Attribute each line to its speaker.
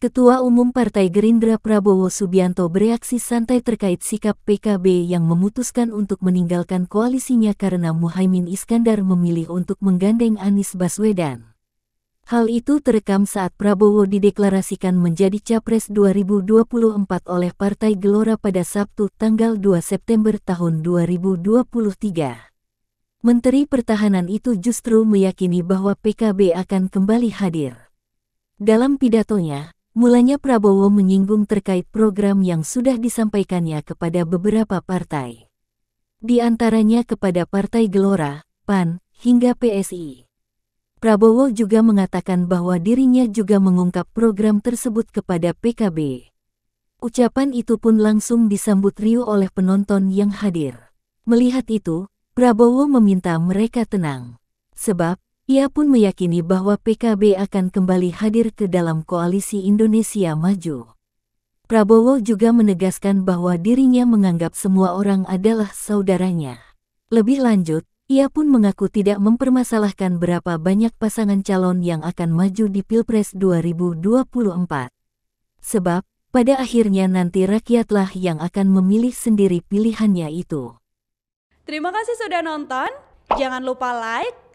Speaker 1: Ketua Umum Partai Gerindra Prabowo Subianto bereaksi santai terkait sikap PKB yang memutuskan untuk meninggalkan koalisinya karena Muhaimin Iskandar memilih untuk menggandeng Anies Baswedan. Hal itu terekam saat Prabowo dideklarasikan menjadi Capres 2024 oleh Partai Gelora pada Sabtu tanggal 2 September tahun 2023. Menteri Pertahanan itu justru meyakini bahwa PKB akan kembali hadir. Dalam pidatonya, Mulanya Prabowo menyinggung terkait program yang sudah disampaikannya kepada beberapa partai. Di antaranya kepada Partai Gelora, PAN, hingga PSI. Prabowo juga mengatakan bahwa dirinya juga mengungkap program tersebut kepada PKB. Ucapan itu pun langsung disambut riuh oleh penonton yang hadir. Melihat itu, Prabowo meminta mereka tenang. Sebab, ia pun meyakini bahwa PKB akan kembali hadir ke dalam koalisi Indonesia Maju. Prabowo juga menegaskan bahwa dirinya menganggap semua orang adalah saudaranya. Lebih lanjut, ia pun mengaku tidak mempermasalahkan berapa banyak pasangan calon yang akan maju di Pilpres 2024. Sebab, pada akhirnya nanti rakyatlah yang akan memilih sendiri pilihannya itu.
Speaker 2: Terima kasih sudah nonton. Jangan lupa like,